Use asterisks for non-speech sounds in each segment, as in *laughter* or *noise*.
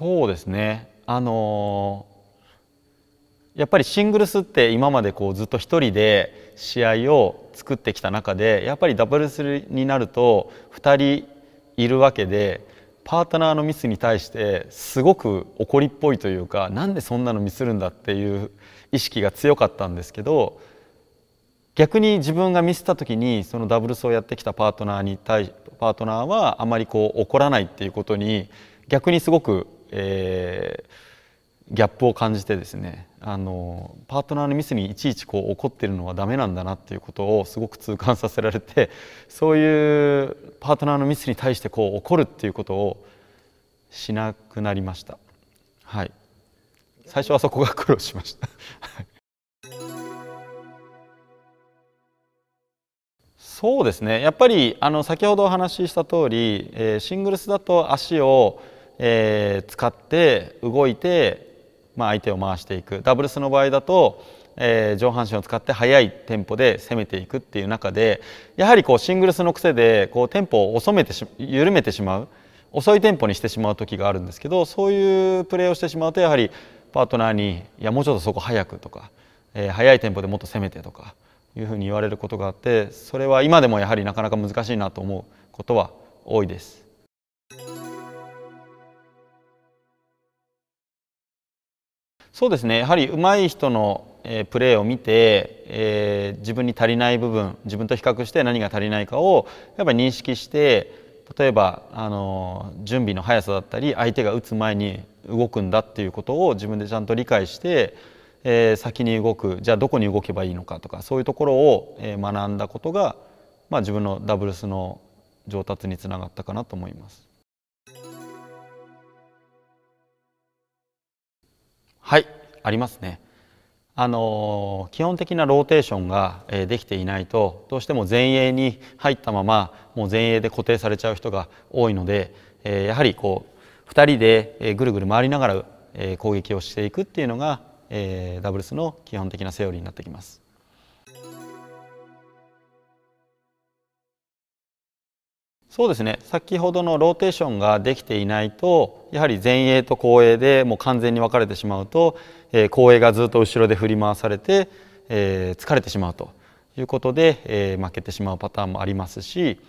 そうですねあのー、やっぱりシングルスって今までこうずっと1人で試合を作ってきた中でやっぱりダブルスになると2人いるわけでパートナーのミスに対してすごく怒りっぽいというかなんでそんなのミスるんだっていう意識が強かったんですけど逆に自分がミスった時にそのダブルスをやってきたパートナーに対パートナーはあまりこう怒らないっていうことに逆にすごくえー、ギャップを感じてですねあのパートナーのミスにいちいちこう怒ってるのはダメなんだなっていうことをすごく痛感させられて *laughs* そういうパートナーのミスに対してこう怒るっていうことをしなくなりました。はい、最初はそこが苦労しました *laughs* そうですねやっぱりあの先ほどお話しした通り、えー、シングルスだと足をえー、使って動いて、まあ、相手を回していくダブルスの場合だと、えー、上半身を使って速いテンポで攻めていくっていう中でやはりこうシングルスの癖でこうテンポを遅めて緩めてしまう遅いテンポにしてしまう時があるんですけどそういうプレーをしてしまうとやはりパートナーに「いやもうちょっとそこ速く」とか、えー、速いテンポでもっと攻めて」とかいうふうに言われることがあってそれは今でもやはりなかなか難しいなと思うことは多いです。そうですねやはり上手い人の、えプレーを見て、えー、自分に足りない部分自分と比較して何が足りないかをやっぱり認識して例えばあの準備の速さだったり相手が打つ前に動くんだっていうことを自分でちゃんと理解してえー、先に動くじゃあどこに動けばいいのかとかそういうところを、え学んだことが、まあ、自分のダブルスの上達につながったかなと思います。ありますね。あの基本的なローテーションができていないとどうしても前衛に入ったままもう前衛で固定されちゃう人が多いのでやはりこう2人でぐるぐる回りながら攻撃をしていくっていうのがダブルスの基本的なセオリーになってきます。そうですね先ほどのローテーションができていないとやはり前衛と後衛でもう完全に分かれてしまうと、えー、後衛がずっと後ろで振り回されて、えー、疲れてしまうということで、えー、負けてしまうパターンもありますし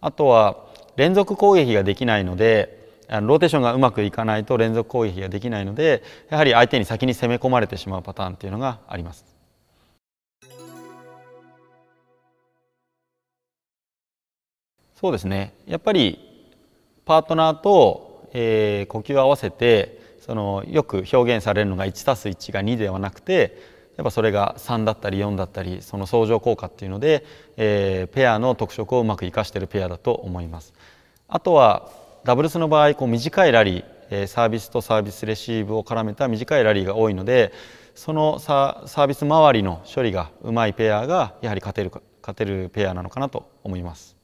あとは連続攻撃ができないのでローテーションがうまくいかないと連続攻撃ができないのでやはり相手に先に攻め込まれてしまうパターンというのがあります。そうですねやっぱりパートナーと、えー、呼吸を合わせてそのよく表現されるのが 1+1 が2ではなくてやっぱそれが3だったり4だったりその相乗効果っていうので、えー、ペアの特色をうまく活かしているペアだと思います。あとはダブルスの場合こう短いラリー、えー、サービスとサービスレシーブを絡めた短いラリーが多いのでそのサービス周りの処理がうまいペアがやはり勝てる勝てるペアなのかなと思います。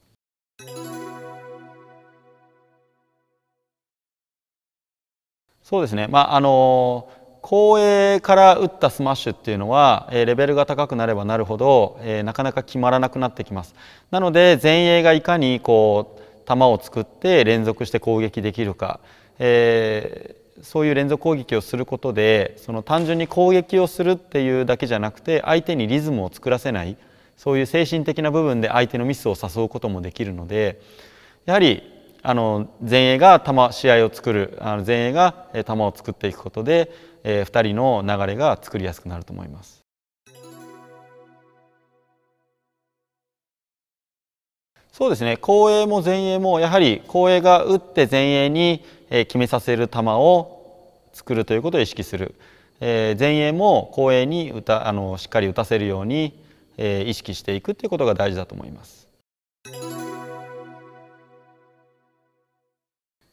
そうですね、まああの後衛から打ったスマッシュっていうのは、えレベルが高くなればなるほど、えなかなか決まらなくなってきます。なので前衛がいかにこう球を作って連続して攻撃できるか、えー、そういう連続攻撃をすることでその単純に攻撃をするっていうだけじゃなくて相手にリズムを作らせないそういう精神的な部分で相手のミスを誘うこともできるのでやはりあの前衛が球試合を作るあの前衛が球を作っていくことで、えー、2人の流れが作りやすくなると思います。そうですね後衛も前衛もやはり後衛が打って前衛に決めさせる球を作るということを意識する、えー、前衛も後衛に打たあのしっかり打たせるように、え意識していくということが大事だと思います。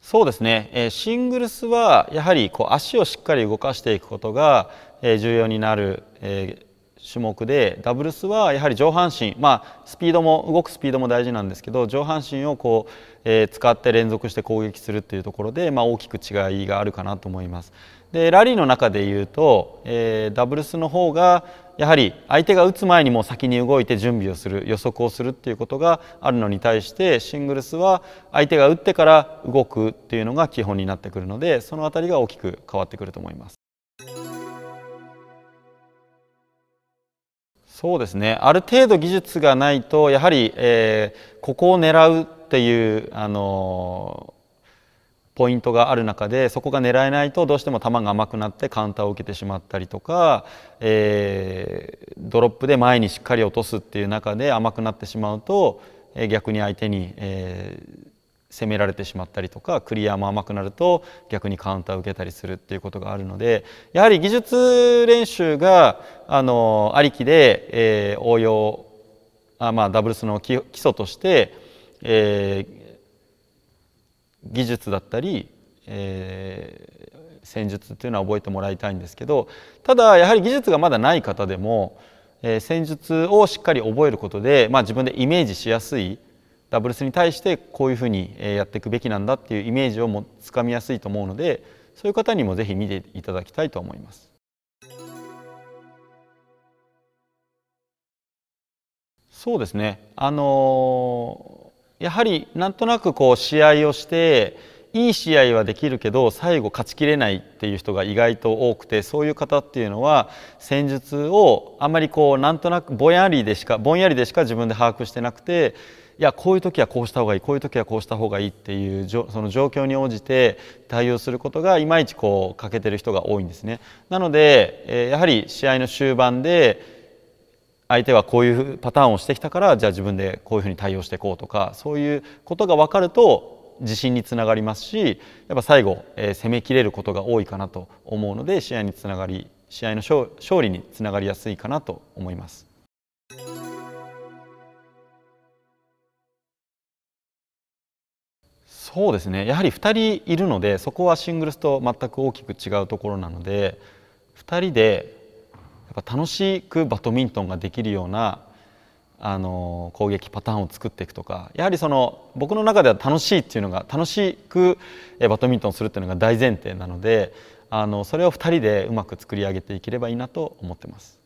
そうですね、えシングルスはやはりこう足をしっかり動かしていくことが、え重要になる、え種目でダブルスはやはり上半身、まあ、スピードも動くスピードも大事なんですけど上半身をこう、え使って連続して攻撃するっていうところで、まあ、大きく違いがあるかなと思います。でラリーの中でいうと、えダブルスの方がやはり相手が打つ前にも先に動いて準備をする予測をするっていうことがあるのに対してシングルスは相手が打ってから動くっていうのが基本になってくるのでその辺りが大きく変わってくると思います。そうですねある程度技術がないとやはり、えー、ここを狙うっていうあのポイントがある中でそこが狙えないとどうしても球が甘くなってカウンターを受けてしまったりとか、えー、ドロップで前にしっかり落とすっていう中で甘くなってしまうと逆に相手に、えー、攻められてしまったりとかクリアも甘くなると逆にカウンターを受けたりするっていうことがあるのでやはり技術練習があのありきで、えー、応用あ、まあ、ダブルスの基礎として、えー、技術だったり、えー、戦術っていうのは覚えてもらいたいんですけどただやはり技術がまだない方でも、えー、戦術をしっかり覚えることで、まあ、自分でイメージしやすいダブルスに対してこういうふうにやっていくべきなんだっていうイメージをもつかみやすいと思うのでそういう方にもぜひ見ていただきたいと思います。そうですねあのーやはりなんとなくこう試合をしていい試合はできるけど最後勝ちきれないっていう人が意外と多くてそういう方っていうのは戦術をあまりこうなんとなくぼんやりでしかぼんやりでしか自分で把握してなくていやこういう時はこうした方がいいこういう時はこうした方がいいっていうその状況に応じて対応することがいまいちこう欠けてる人が多いんですね。なので、えやはり試合の終盤で相手はこういうパターンをしてきたからじゃあ自分でこういうふうに対応していこうとかそういうことが分かると自信につながりますしやっぱ最後、えー、攻めきれることが多いかなと思うので試合につながり試合の勝利につながりやすいかなと思います。そうですねやはり2人いるのでそこはシングルスと全く大きく違うところなので2人でぱ楽しくバドミントンができるようなあの攻撃パターンを作っていくとかやはりその僕の中では楽しいっていうのが楽しくバドミントンするっていうのが大前提なのであのそれを2人でうまく作り上げていければいいなと思ってます。